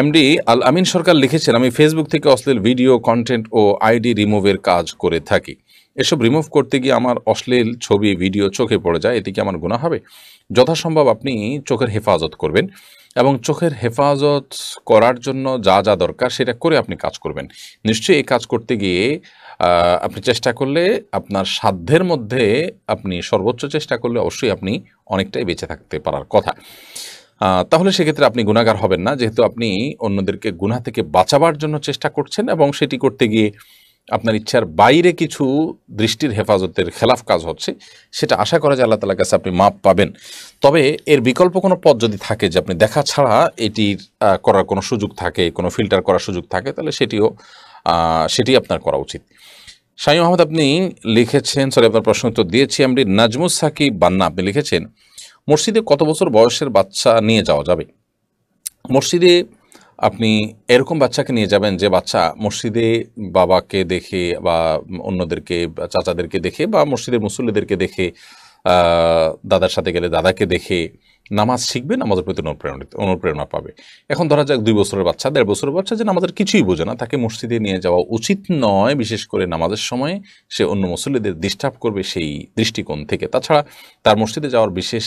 MD আল আমিন সরকার লিখেছেন আমি Facebook থেকে অশ্লীল ভিডিও কন্টেন্ট ও আইডি রিমুভের কাজ করে থাকি এসব রিমুভ করতে গিয়ে আমার অশ্লীল ছবি ভিডিও চোখে পড়ে যায় এটি কি আমার গুণা হবে যথাসম্ভব আপনি চোখের হেফাজত করবেন এবং চোখের হেফাজত করার জন্য যা যা দরকার সেটা করে আপনি কাজ করবেন নিশ্চয়ই এই কাজ করতে গিয়ে আপনি চেষ্টা করলে আপনার সাধ্যের মধ্যে আপনি সর্বোচ্চ চেষ্টা করলে অবশ্যই আপনি অনেকটাই বেঁচে থাকতে পারার কথা তাহলে সেক্ষেত্রে আপনি গুণাগার হবেন না যেহেতু আপনি অন্যদেরকে গুণা থেকে বাঁচাবার জন্য চেষ্টা করছেন এবং সেটি করতে গিয়ে আপনার ইচ্ছার বাইরে কিছু দৃষ্টির হেফাজতের খেলাফ কাজ হচ্ছে সেটা আশা করা যায় আল্লাহ তালার কাছে আপনি মাপ পাবেন তবে এর বিকল্প কোনো পথ যদি থাকে যে আপনি দেখা ছাড়া এটির করার কোনো সুযোগ থাকে কোনো ফিল্টার করার সুযোগ থাকে তাহলে সেটিও সেটি আপনার করা উচিত শাহী আহমদ আপনি লিখেছেন সরি আপনার প্রশ্ন উত্তর দিয়েছি আমি নাজমুস সাকিব বান্না আপনি লিখেছেন মসজিদে কত বছর বয়সের বাচ্চা নিয়ে যাওয়া যাবে মসজিদে আপনি এরকম বাচ্চাকে নিয়ে যাবেন যে বাচ্চা মসজিদে বাবাকে দেখে বা অন্যদেরকে চাচাদেরকে দেখে বা মসজিদের মুসল্লিদেরকে দেখে দাদার সাথে গেলে দাদাকে দেখে নামাজ শিখবে নামাজের প্রতি অনুপ্রেরণিত অনুপ্রেরণা পাবে এখন ধরা যাক দুই বছরের বাচ্চা দেড় বছরের বাচ্চা যে নামাজের কিছুই বোঝে না তাকে মসজিদে নিয়ে যাওয়া উচিত নয় বিশেষ করে নামাজের সময়ে সে অন্য মুসল্লিদের ডিস্টার্ব করবে সেই দৃষ্টিকোণ থেকে তাছাড়া তার মসজিদে যাওয়ার বিশেষ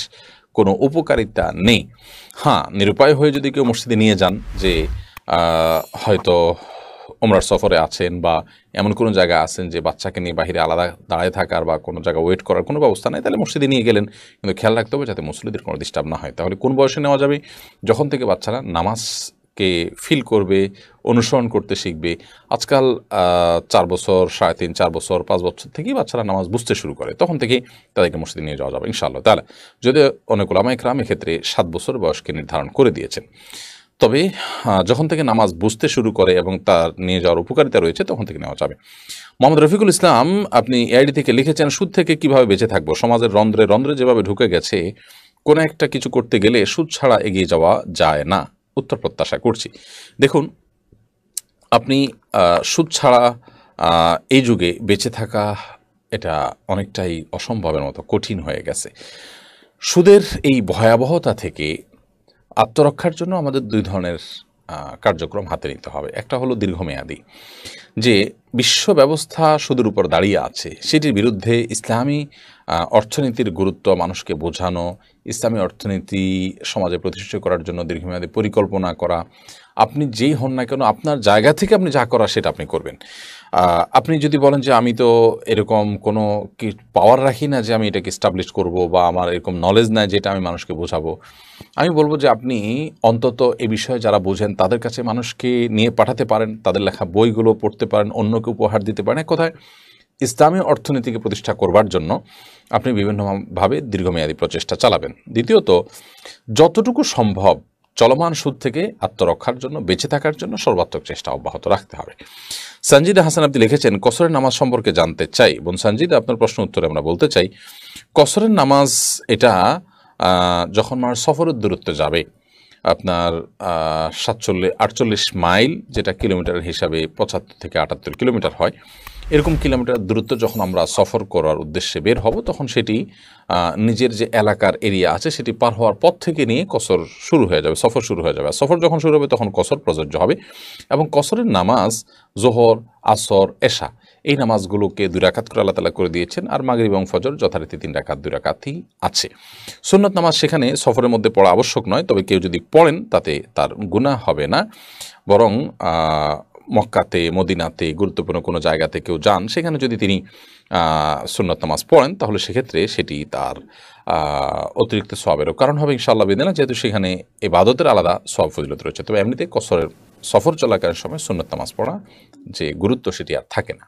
কোনো উপকারিতা নেই হ্যাঁ নিরুপায় হয়ে যদি কেউ মসজিদে নিয়ে যান যে হয়তো ওমরার সফরে আছেন বা এমন কোনো জায়গা আছেন যে বাচ্চাকে নিয়ে বাহিরে আলাদা দাঁড়ায় থাকার বা কোনো জায়গা ওয়েট করার কোনো ব্যবস্থা নেই তাহলে মসজিদে নিয়ে গেলেন কিন্তু খেয়াল রাখতে হবে যাতে মসজিদের কোনো ডিস্টার্ব না হয় তাহলে কোন বয়সে নেওয়া যাবে যখন থেকে বাচ্চারা নামাজ কে ফিল করবে অনুসরণ করতে শিখবে আজকাল চার বছর সাড়ে তিন চার বছর পাঁচ বছর থেকেই বাচ্চারা নামাজ বুঝতে শুরু করে তখন থেকেই তাদেরকে মসজিদে নিয়ে যাওয়া যাবে ইনশাআল্লাহ তাহলে যদি অনেক ওলামা ইকরাম এক্ষেত্রে সাত বছর বয়সকে নির্ধারণ করে দিয়েছেন তবে যখন থেকে নামাজ বুঝতে শুরু করে এবং তার নিয়ে যাওয়ার উপকারিতা রয়েছে তখন থেকে নেওয়া যাবে মোহাম্মদ রফিকুল ইসলাম আপনি এআইডি থেকে লিখেছেন সুদ থেকে কিভাবে বেঁচে থাকবো সমাজের রন্ধ্রে রন্ধ্রে যেভাবে ঢুকে গেছে কোনো একটা কিছু করতে গেলে সুদ ছাড়া এগিয়ে যাওয়া যায় না উত্তর প্রত্যাশা করছি দেখুন আপনি সুদ ছাড়া এই যুগে বেঁচে থাকা এটা অনেকটাই অসম্ভবের মতো কঠিন হয়ে গেছে সুদের এই ভয়াবহতা থেকে আত্মরক্ষার জন্য আমাদের দুই ধরনের কার্যক্রম হাতে নিতে হবে একটা হলো দীর্ঘমেয়াদী যে বিশ্ব ব্যবস্থা শুধুর উপর দাঁড়িয়ে আছে সেটির বিরুদ্ধে ইসলামী অর্থনীতির গুরুত্ব মানুষকে বোঝানো ইসলামী অর্থনীতি সমাজে প্রতিষ্ঠিত করার জন্য দীর্ঘমেয়াদী পরিকল্পনা করা আপনি যেই হন না কেন আপনার জায়গা থেকে আপনি যা করা সেটা আপনি করবেন আপনি যদি বলেন যে আমি তো এরকম কোনো কি পাওয়ার রাখি না যে আমি এটাকে স্টাবলিশ করব বা আমার এরকম নলেজ নাই যেটা আমি মানুষকে বোঝাবো আমি বলবো যে আপনি অন্তত এ বিষয়ে যারা বোঝেন তাদের কাছে মানুষকে নিয়ে পাঠাতে পারেন তাদের লেখা বইগুলো পড়তে করতে পারেন অন্যকে উপহার দিতে পারেন এক কথায় ইসলামী অর্থনীতিকে প্রতিষ্ঠা করবার জন্য আপনি বিভিন্নভাবে দীর্ঘমেয়াদী প্রচেষ্টা চালাবেন দ্বিতীয়ত যতটুকু সম্ভব চলমান সুদ থেকে আত্মরক্ষার জন্য বেঁচে থাকার জন্য সর্বাত্মক চেষ্টা অব্যাহত রাখতে হবে সঞ্জিদ হাসান আপনি লিখেছেন কসরের নামাজ সম্পর্কে জানতে চাই বোন সঞ্জিদ আপনার প্রশ্ন উত্তরে আমরা বলতে চাই কসরের নামাজ এটা যখন মানুষ সফরের দূরত্বে যাবে আপনার সাতচল্লিশ আটচল্লিশ মাইল যেটা কিলোমিটারের হিসাবে পঁচাত্তর থেকে আটাত্তর কিলোমিটার হয় এরকম কিলোমিটার দূরত্ব যখন আমরা সফর করার উদ্দেশ্যে বের হব তখন সেটি নিজের যে এলাকার এরিয়া আছে সেটি পার হওয়ার পথ থেকে নিয়ে কসর শুরু হয়ে যাবে সফর শুরু হয়ে যাবে সফর যখন শুরু হবে তখন কসর প্রযোজ্য হবে এবং কসরের নামাজ জোহর আসর এশা এই নামাজগুলোকে দুই রাখাত করে আল্লাহ তালা করে দিয়েছেন আর মাগরি এবং ফজর যথারীতি তিন রাখাত দুই রাখাতই আছে সুন্নত নামাজ সেখানে সফরের মধ্যে পড়া আবশ্যক নয় তবে কেউ যদি পড়েন তাতে তার গুণা হবে না বরং মক্কাতে মদিনাতে গুরুত্বপূর্ণ কোনো জায়গাতে কেউ যান সেখানে যদি তিনি সুন্নত নামাজ পড়েন তাহলে সেক্ষেত্রে সেটি তার অতিরিক্ত সবেরও কারণ হবে ইনশাল্লাহ বিদিনা যেহেতু সেখানে এবাদতের আলাদা সব ফজিলত রয়েছে তবে এমনিতে কসরের সফর চলাকালীন সময় সুন্নত নামাজ পড়া যে গুরুত্ব সেটি আর থাকে না